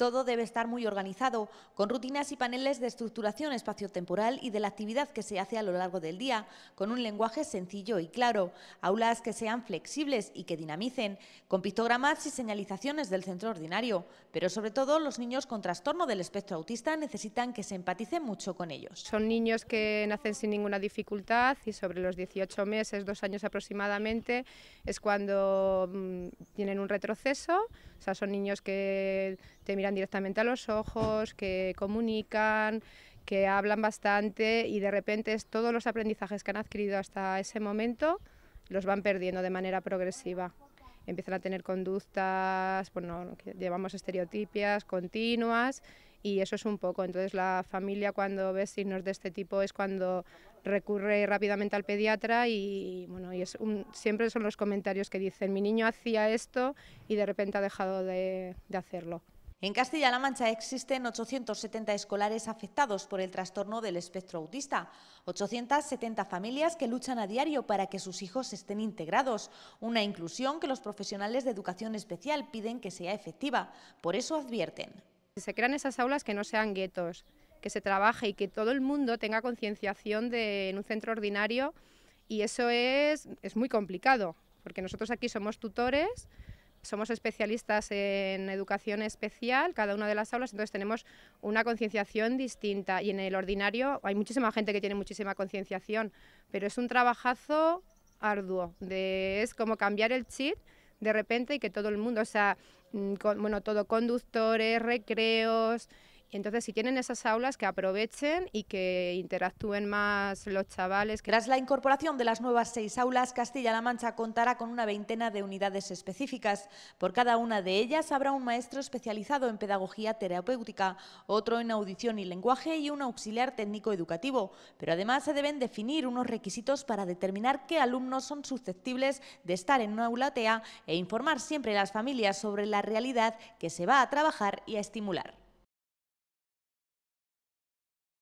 Todo debe estar muy organizado, con rutinas y paneles de estructuración espacio-temporal y de la actividad que se hace a lo largo del día, con un lenguaje sencillo y claro, aulas que sean flexibles y que dinamicen, con pictogramas y señalizaciones del centro ordinario, pero sobre todo los niños con trastorno del espectro autista necesitan que se empaticen mucho con ellos. Son niños que nacen sin ninguna dificultad y sobre los 18 meses, dos años aproximadamente, es cuando mm, tienen un retroceso, o sea, son niños que te miran directamente a los ojos, que comunican, que hablan bastante y de repente todos los aprendizajes que han adquirido hasta ese momento los van perdiendo de manera progresiva. Empiezan a tener conductas, bueno, llevamos estereotipias continuas y eso es un poco. Entonces la familia cuando ve signos de este tipo es cuando recurre rápidamente al pediatra y bueno, y siempre son los comentarios que dicen mi niño hacía esto y de repente ha dejado de hacerlo. En Castilla-La Mancha existen 870 escolares afectados por el trastorno del espectro autista, 870 familias que luchan a diario para que sus hijos estén integrados, una inclusión que los profesionales de educación especial piden que sea efectiva, por eso advierten. Se crean esas aulas que no sean guetos, que se trabaje y que todo el mundo tenga concienciación en un centro ordinario y eso es, es muy complicado, porque nosotros aquí somos tutores, somos especialistas en educación especial, cada una de las aulas, entonces tenemos una concienciación distinta y en el ordinario hay muchísima gente que tiene muchísima concienciación, pero es un trabajazo arduo, es como cambiar el chip de repente y que todo el mundo, o sea, mm, bueno, todo conductores, recreos, entonces, si tienen esas aulas, que aprovechen y que interactúen más los chavales. Tras la incorporación de las nuevas seis aulas, Castilla-La Mancha contará con una veintena de unidades específicas. Por cada una de ellas habrá un maestro especializado en pedagogía terapéutica, otro en audición y lenguaje y un auxiliar técnico educativo. Pero además se deben definir unos requisitos para determinar qué alumnos son susceptibles de estar en una aula TEA e informar siempre a las familias sobre la realidad que se va a trabajar y a estimular.